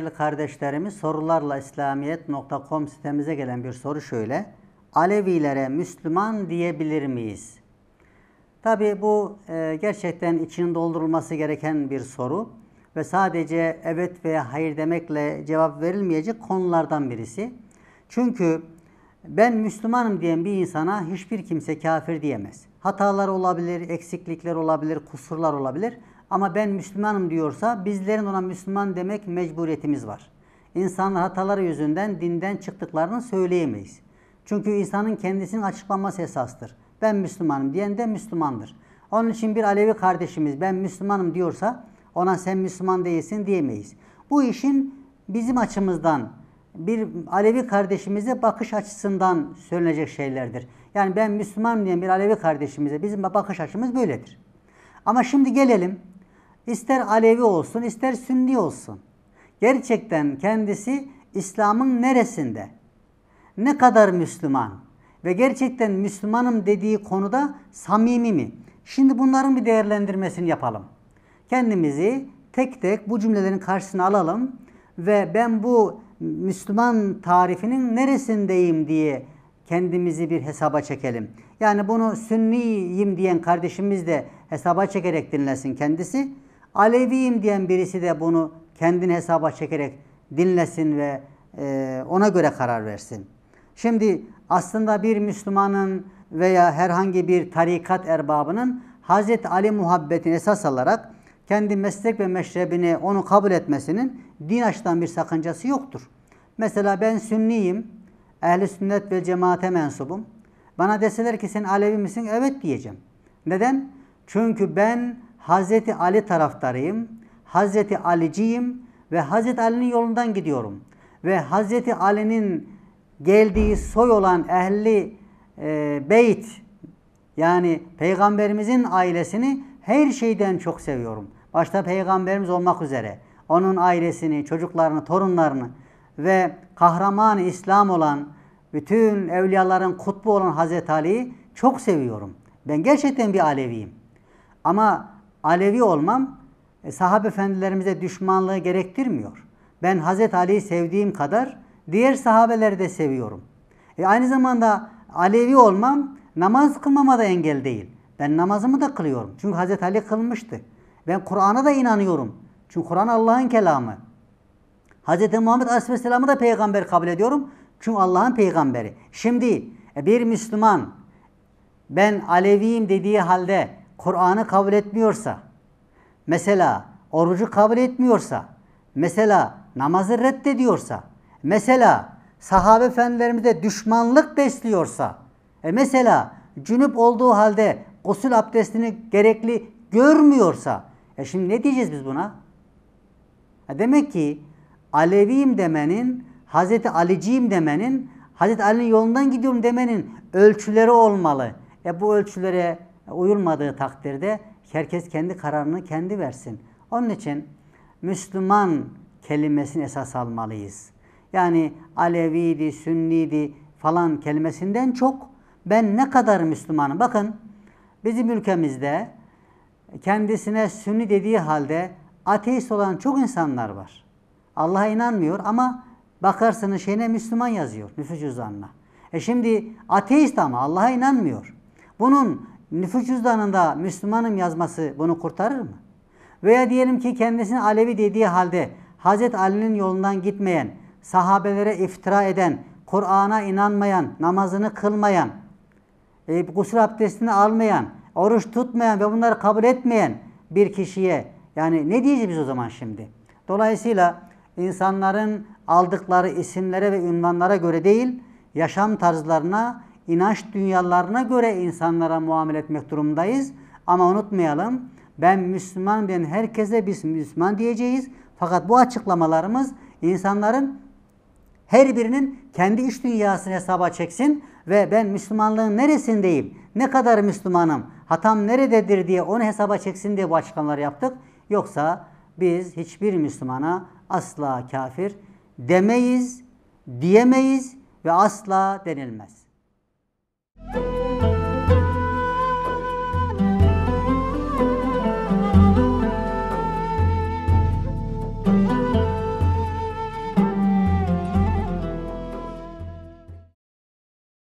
değerli kardeşlerimiz sorularla İslamiyet.com sitemize gelen bir soru şöyle. Alevilere Müslüman diyebilir miyiz? Tabi bu e, gerçekten içinin doldurulması gereken bir soru ve sadece evet veya hayır demekle cevap verilmeyecek konulardan birisi. Çünkü ben Müslümanım diyen bir insana hiçbir kimse kafir diyemez. Hatalar olabilir, eksiklikler olabilir, kusurlar olabilir ama ben Müslümanım diyorsa bizlerin ona Müslüman demek mecburiyetimiz var. İnsanlar hataları yüzünden dinden çıktıklarını söyleyemeyiz. Çünkü insanın kendisinin açıklanması esastır. Ben Müslümanım diyen de Müslümandır. Onun için bir Alevi kardeşimiz ben Müslümanım diyorsa ona sen Müslüman değilsin diyemeyiz. Bu işin bizim açımızdan bir Alevi kardeşimize bakış açısından söylenecek şeylerdir. Yani ben Müslüman diyen bir Alevi kardeşimize bizim bakış açımız böyledir. Ama şimdi gelelim ister Alevi olsun, ister Sünni olsun. Gerçekten kendisi İslam'ın neresinde? Ne kadar Müslüman? Ve gerçekten Müslümanım dediği konuda samimi mi? Şimdi bunların bir değerlendirmesini yapalım. Kendimizi tek tek bu cümlelerin karşısına alalım ve ben bu Müslüman tarifinin neresindeyim diye kendimizi bir hesaba çekelim. Yani bunu Sünniyim diyen kardeşimiz de hesaba çekerek dinlesin kendisi. Aleviyim diyen birisi de bunu kendini hesaba çekerek dinlesin ve e, ona göre karar versin. Şimdi aslında bir Müslümanın veya herhangi bir tarikat erbabının Hazreti Ali muhabbetini esas alarak kendi meslek ve meşrebini onu kabul etmesinin din açıdan bir sakıncası yoktur. Mesela ben sünniyim, ehli sünnet ve cemaate mensubum. Bana deseler ki sen Alevi misin? Evet diyeceğim. Neden? Çünkü ben Hazreti Ali taraftarıyım. Hazreti Aliciyim ve Hazreti Ali'nin yolundan gidiyorum. Ve Hazreti Ali'nin geldiği soy olan ehli e, beyt yani peygamberimizin ailesini her şeyden çok seviyorum. Başta peygamberimiz olmak üzere. Onun ailesini, çocuklarını, torunlarını ve kahraman İslam olan bütün evliyaların kutbu olan Hazreti Ali'yi çok seviyorum. Ben gerçekten bir Aleviyim. Ama Alevi olmam e, sahabe efendilerimize düşmanlığı gerektirmiyor. Ben Hazreti Ali'yi sevdiğim kadar diğer sahabeleri de seviyorum. E, aynı zamanda Alevi olmam namaz kılmama da engel değil. Ben namazımı da kılıyorum. Çünkü Hazreti Ali kılmıştı. Ben Kur'an'a da inanıyorum. Çünkü Kur'an Allah'ın kelamı. Hz. Muhammed Aleyhisselam'ı da peygamber kabul ediyorum. Çünkü Allah'ın peygamberi. Şimdi e, bir Müslüman ben Aleviyim dediği halde Kur'an'ı kabul etmiyorsa, mesela orucu kabul etmiyorsa, mesela namazı reddediyorsa, mesela sahabe efendilerimize düşmanlık besliyorsa, e mesela cünüp olduğu halde gusül abdestini gerekli görmüyorsa, e şimdi ne diyeceğiz biz buna? E demek ki Aleviyim demenin, Hazreti Aliciyim demenin, Hazreti Ali'nin yolundan gidiyorum demenin ölçüleri olmalı. E bu ölçülere uyulmadığı takdirde herkes kendi kararını kendi versin. Onun için Müslüman kelimesini esas almalıyız. Yani Aleviydi, Sünniydi falan kelimesinden çok ben ne kadar Müslümanım. Bakın bizim ülkemizde kendisine Sünni dediği halde ateist olan çok insanlar var. Allah'a inanmıyor ama bakarsınız şeyine Müslüman yazıyor nüfus cüzdanına. E şimdi ateist ama Allah'a inanmıyor. Bunun nüfus cüzdanında Müslümanım yazması bunu kurtarır mı? Veya diyelim ki kendisini Alevi dediği halde Hazreti Ali'nin yolundan gitmeyen, sahabelere iftira eden, Kur'an'a inanmayan, namazını kılmayan, e, gusül abdestini almayan, oruç tutmayan ve bunları kabul etmeyen bir kişiye yani ne diyeceğiz biz o zaman şimdi? Dolayısıyla insanların aldıkları isimlere ve ünvanlara göre değil, yaşam tarzlarına inanç dünyalarına göre insanlara muamele etmek durumdayız. Ama unutmayalım ben Müslüman ben herkese biz Müslüman diyeceğiz. Fakat bu açıklamalarımız insanların her birinin kendi iş dünyasını hesaba çeksin ve ben Müslümanlığın neresindeyim, ne kadar Müslümanım, hatam nerededir diye onu hesaba çeksin diye bu açıklamaları yaptık. Yoksa biz hiçbir Müslümana asla kafir demeyiz, diyemeyiz ve asla denilmez.